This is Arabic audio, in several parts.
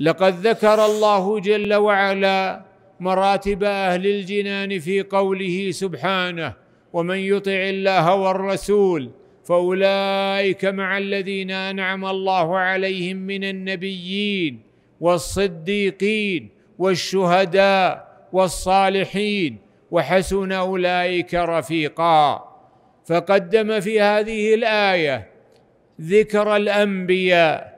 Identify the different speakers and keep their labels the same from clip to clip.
Speaker 1: لقد ذكر الله جل وعلا مراتب اهل الجنان في قوله سبحانه ومن يطع الله والرسول فاولئك مع الذين انعم الله عليهم من النبيين والصديقين والشهداء والصالحين وحسن اولئك رفيقا فقدم في هذه الايه ذكر الانبياء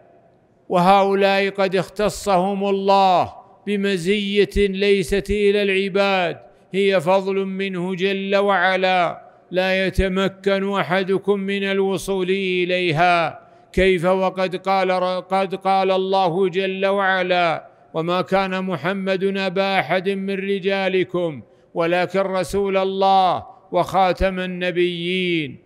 Speaker 1: وهؤلاء قد اختصهم الله بمزيه ليست الى العباد هي فضل منه جل وعلا لا يتمكن احدكم من الوصول اليها كيف وقد قال قد قال الله جل وعلا وما كان محمد ابا احد من رجالكم ولكن رسول الله وخاتم النبيين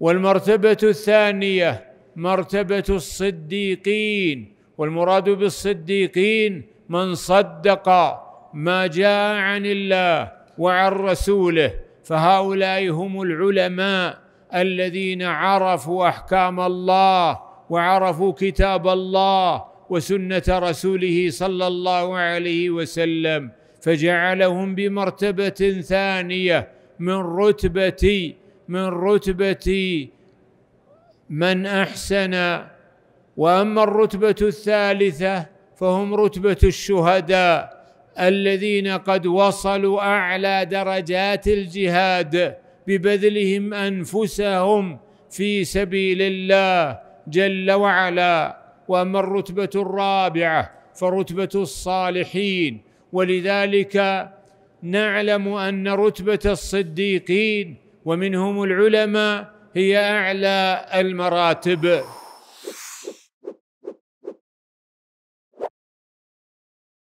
Speaker 1: والمرتبه الثانيه مرتبه الصديقين والمراد بالصديقين من صدق ما جاء عن الله وعن رسوله فهؤلاء هم العلماء الذين عرفوا احكام الله وعرفوا كتاب الله وسنه رسوله صلى الله عليه وسلم فجعلهم بمرتبه ثانيه من رتبه من رتبه من احسن واما الرتبه الثالثه فهم رتبه الشهداء الذين قد وصلوا اعلى درجات الجهاد ببذلهم انفسهم في سبيل الله جل وعلا واما الرتبه الرابعه فرتبه الصالحين ولذلك نعلم ان رتبه الصديقين ومنهم العلماء هي اعلى المراتب